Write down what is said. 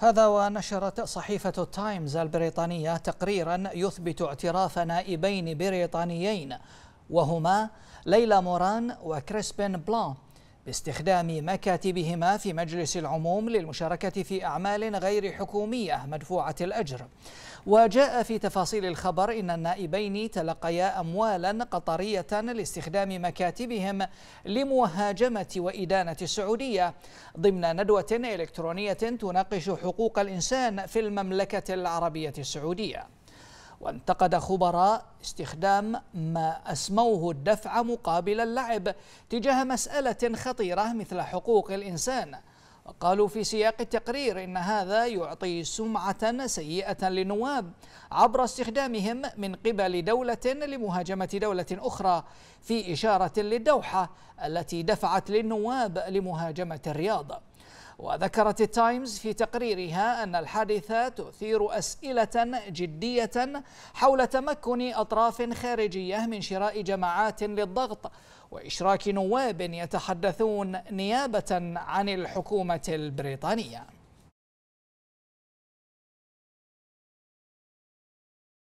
هذا ونشرت صحيفة التايمز البريطانية تقريرا يثبت اعتراف نائبين بريطانيين وهما ليلى موران وكريسبين بلانت باستخدام مكاتبهما في مجلس العموم للمشاركة في أعمال غير حكومية مدفوعة الأجر وجاء في تفاصيل الخبر إن النائبين تلقيا أموالا قطرية لاستخدام مكاتبهم لمهاجمة وإدانة السعودية ضمن ندوة إلكترونية تناقش حقوق الإنسان في المملكة العربية السعودية وانتقد خبراء استخدام ما أسموه الدفع مقابل اللعب تجاه مسألة خطيرة مثل حقوق الإنسان وقالوا في سياق التقرير إن هذا يعطي سمعة سيئة للنواب عبر استخدامهم من قبل دولة لمهاجمة دولة أخرى في إشارة للدوحة التي دفعت للنواب لمهاجمة الرياض وذكرت التايمز في تقريرها أن الحادثة تثير أسئلة جدية حول تمكن أطراف خارجية من شراء جماعات للضغط وإشراك نواب يتحدثون نيابة عن الحكومة البريطانية